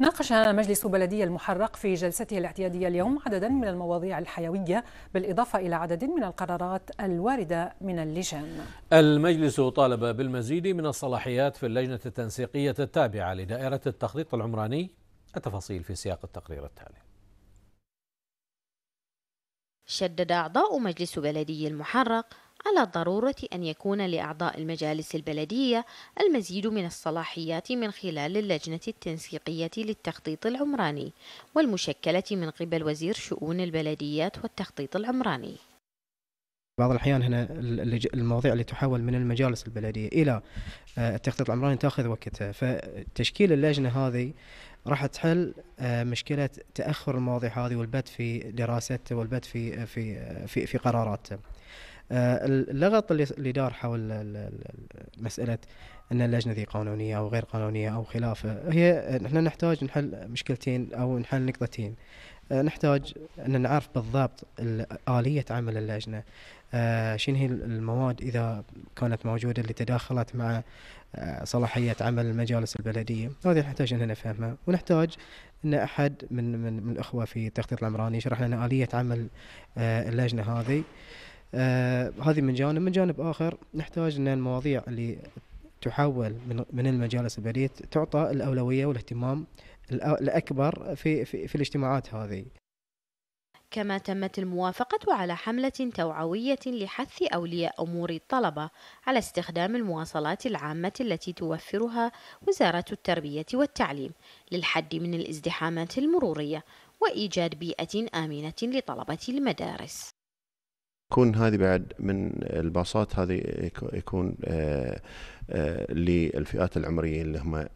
ناقش مجلس بلدية المحرق في جلسته الاعتيادية اليوم عددا من المواضيع الحيوية بالإضافة إلى عدد من القرارات الواردة من اللجان المجلس طالب بالمزيد من الصلاحيات في اللجنة التنسيقية التابعة لدائرة التخطيط العمراني التفاصيل في سياق التقرير التالي شدد أعضاء مجلس بلدي المحرق على ضرورة أن يكون لأعضاء المجالس البلدية المزيد من الصلاحيات من خلال اللجنة التنسيقية للتخطيط العمراني والمشكلة من قبل وزير شؤون البلديات والتخطيط العمراني بعض الأحيان هنا المواضيع اللي تحول من المجالس البلدية إلى آه، التخطيط العمراني تأخذ وقتها فتشكيل اللجنة هذه راح تحل آه، مشكلة تأخر المواضيع هذه والبت في دراسته والبت في آه، في في, في قراراته. آه، اللغط اللي دار حول مساله ان اللجنه ذي قانونيه او غير قانونيه او خلافه هي نحن نحتاج نحل مشكلتين او نحل نقطتين آه، نحتاج ان نعرف بالضبط اليه عمل اللجنه آه، شنو هي المواد اذا كانت موجوده اللي تداخلت مع صلاحيه عمل المجالس البلديه هذه نحتاج ان نفهمها ونحتاج ان احد من من, من الاخوه في التخطيط العمراني يشرح لنا اليه عمل اللجنه هذه آه هذه من جانب من جانب اخر نحتاج ان المواضيع اللي تحول من من المجالس البريد تعطى الاولويه والاهتمام الاكبر في في, في الاجتماعات هذه. كما تمت الموافقة على حملة توعوية لحث أولياء أمور الطلبة على استخدام المواصلات العامة التي توفرها وزارة التربية والتعليم للحد من الازدحامات المرورية وإيجاد بيئة آمنة لطلبة المدارس. يكون هذه بعد من الباصات هذه يكون آه، آه، للفئات العمريه اللي هم آه،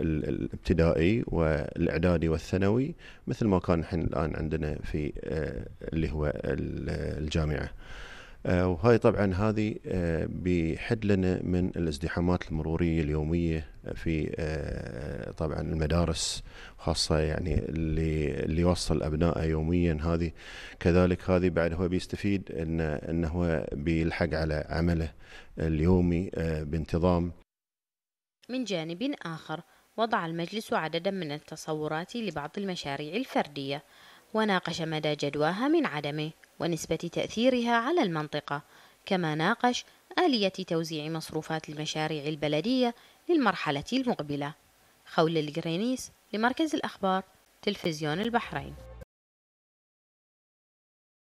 الابتدائي والاعدادي والثانوي مثل ما كان الحين الان عندنا في اللي هو الجامعه. آه، وهاي طبعا هذه آه، بحد لنا من الازدحامات المروريه اليوميه آه، في طبعا المدارس خاصه يعني اللي اللي يوصل ابنائه يوميا هذه كذلك هذه بعد هو بيستفيد ان ان هو بيلحق على عمله اليومي بانتظام من جانب اخر وضع المجلس عددا من التصورات لبعض المشاريع الفرديه وناقش مدى جدواها من عدمه ونسبة تأثيرها على المنطقة كما ناقش آلية توزيع مصروفات المشاريع البلدية للمرحلة المقبلة خول الجرينيس لمركز الأخبار تلفزيون البحرين